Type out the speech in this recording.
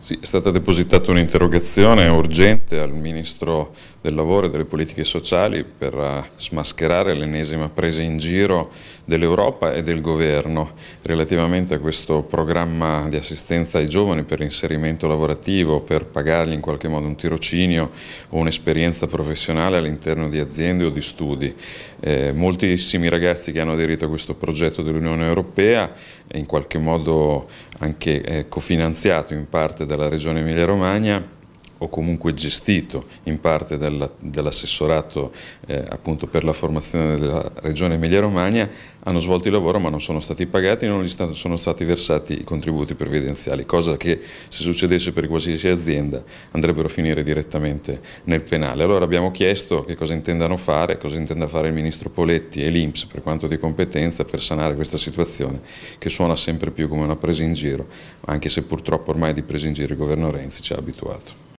Sì, è stata depositata un'interrogazione urgente al Ministro del Lavoro e delle Politiche Sociali per eh, smascherare l'ennesima presa in giro dell'Europa e del Governo relativamente a questo programma di assistenza ai giovani per l'inserimento lavorativo, per pagargli in qualche modo un tirocinio o un'esperienza professionale all'interno di aziende o di studi. Eh, moltissimi ragazzi che hanno aderito a questo progetto dell'Unione Europea, in qualche modo anche eh, cofinanziato in parte della regione Emilia-Romagna o comunque gestito in parte dall'assessorato eh, appunto per la formazione della regione Emilia-Romagna hanno svolto il lavoro ma non sono stati pagati e non gli sono stati versati i contributi previdenziali, cosa che se succedesse per qualsiasi azienda andrebbero a finire direttamente nel penale. Allora abbiamo chiesto che cosa intendano fare, cosa intenda fare il Ministro Poletti e l'Inps per quanto di competenza per sanare questa situazione che suona sempre più come una presa in giro, anche se purtroppo ormai di presa in giro il governo Renzi ci ha abituato.